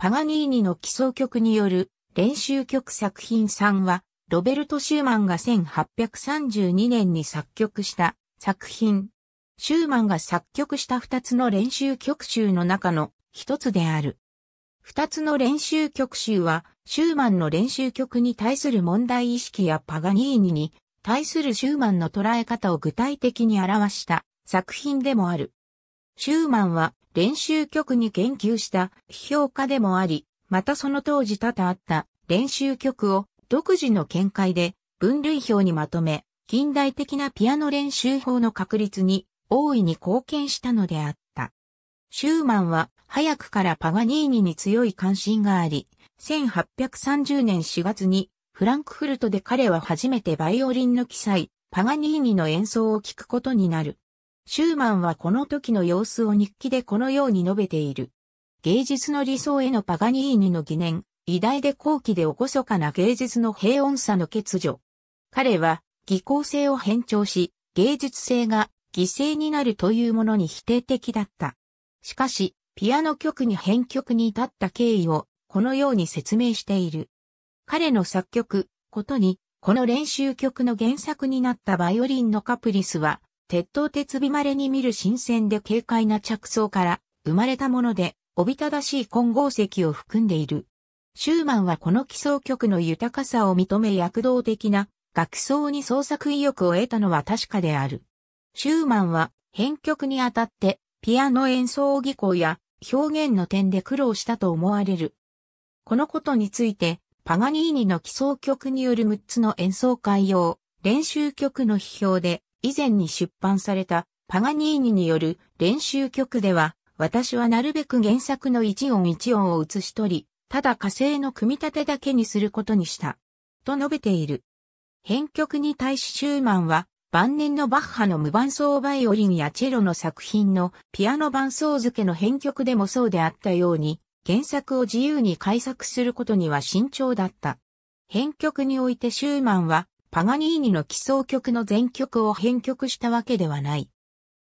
パガニーニの基礎曲による練習曲作品3は、ロベルト・シューマンが1832年に作曲した作品。シューマンが作曲した2つの練習曲集の中の1つである。2つの練習曲集は、シューマンの練習曲に対する問題意識やパガニーニに対するシューマンの捉え方を具体的に表した作品でもある。シューマンは練習曲に研究した批評家でもあり、またその当時多々あった練習曲を独自の見解で分類表にまとめ、近代的なピアノ練習法の確立に大いに貢献したのであった。シューマンは早くからパガニーニに強い関心があり、1830年4月にフランクフルトで彼は初めてバイオリンの記載、パガニーニの演奏を聴くことになる。シューマンはこの時の様子を日記でこのように述べている。芸術の理想へのパガニーニの疑念、偉大で高貴でおそかな芸術の平穏さの欠如。彼は、技巧性を変調し、芸術性が犠牲になるというものに否定的だった。しかし、ピアノ曲に編曲に至った経緯を、このように説明している。彼の作曲、ことに、この練習曲の原作になったバイオリンのカプリスは、鉄塔鉄尾稀に見る新鮮で軽快な着想から生まれたもので、おびただしい混合石を含んでいる。シューマンはこの基礎曲の豊かさを認め躍動的な楽奏に創作意欲を得たのは確かである。シューマンは編曲にあたってピアノ演奏技巧や表現の点で苦労したと思われる。このことについてパガニーニの基礎曲による6つの演奏会用練習曲の批評で以前に出版されたパガニーニによる練習曲では、私はなるべく原作の一音一音を写し取り、ただ火星の組み立てだけにすることにした。と述べている。編曲に対しシューマンは、晩年のバッハの無伴奏バイオリンやチェロの作品のピアノ伴奏付けの編曲でもそうであったように、原作を自由に改作することには慎重だった。編曲においてシューマンは、パガニーニの奇想曲の全曲を編曲したわけではない。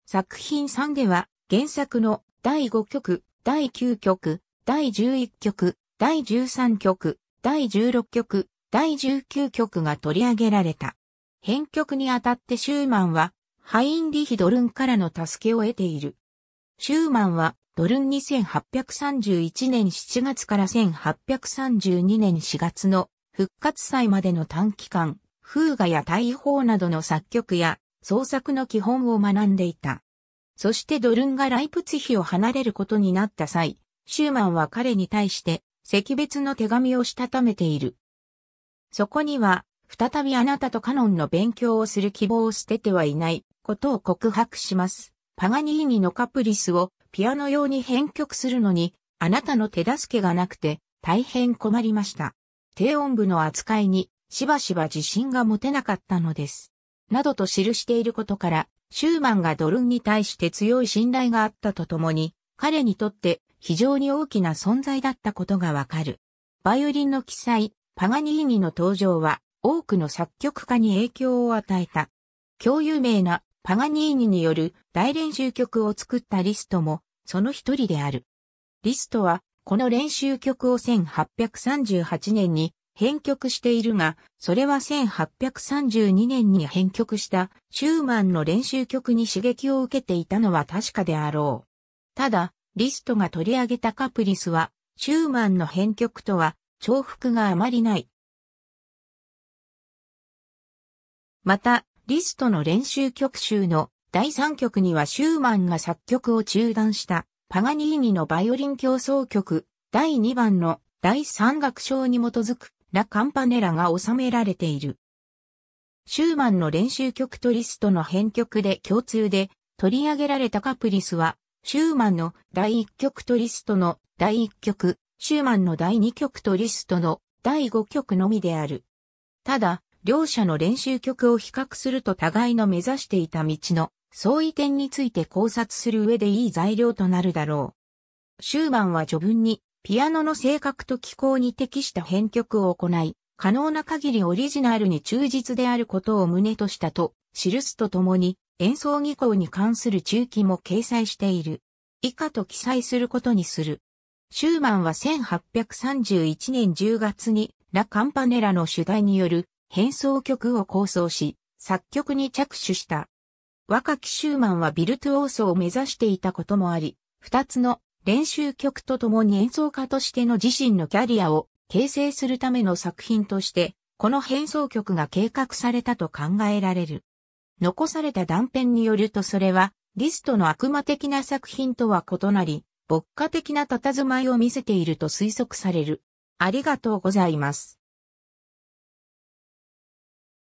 作品3では、原作の第5曲、第9曲、第11曲、第13曲、第16曲、第19曲が取り上げられた。編曲にあたってシューマンは、ハインリヒ・ドルンからの助けを得ている。シューマンは、ドルン2831年7月から1832年4月の復活祭までの短期間、風画や大砲などの作曲や創作の基本を学んでいた。そしてドルンがライプツヒを離れることになった際、シューマンは彼に対して、惜別の手紙をしたためている。そこには、再びあなたとカノンの勉強をする希望を捨ててはいないことを告白します。パガニーニのカプリスをピアノ用に編曲するのに、あなたの手助けがなくて大変困りました。低音部の扱いにしばしば自信が持てなかったのです。などと記していることから、シューマンがドルンに対して強い信頼があったとともに、彼にとって非常に大きな存在だったことがわかる。バイオリンの記載、パガニーニの登場は多くの作曲家に影響を与えた。今日有名なパガニーニによる大練習曲を作ったリストもその一人である。リストはこの練習曲を1838年に編曲しているが、それは1832年に編曲したシューマンの練習曲に刺激を受けていたのは確かであろう。ただ、リストが取り上げたカプリスは、シューマンの編曲とは重複があまりない。また、リストの練習曲集の第3曲にはシューマンが作曲を中断したパガニーニのバイオリン競争曲第2番の第3楽章に基づくラ・カンパネラが収められている。シューマンの練習曲とリストの編曲で共通で取り上げられたカプリスは、シューマンの第1曲とリストの第1曲、シューマンの第2曲とリストの第5曲のみである。ただ、両者の練習曲を比較すると互いの目指していた道の相違点について考察する上でいい材料となるだろう。シューマンは序文にピアノの性格と気候に適した編曲を行い、可能な限りオリジナルに忠実であることを旨としたと、記すとともに、演奏技巧に関する中期も掲載している。以下と記載することにする。シューマンは1831年10月に、ラ・カンパネラの主題による変奏曲を構想し、作曲に着手した。若きシューマンはビルトオーソを目指していたこともあり、二つの練習曲とともに演奏家としての自身のキャリアを形成するための作品として、この変奏曲が計画されたと考えられる。残された断片によるとそれは、リストの悪魔的な作品とは異なり、牧歌的な佇まいを見せていると推測される。ありがとうございます。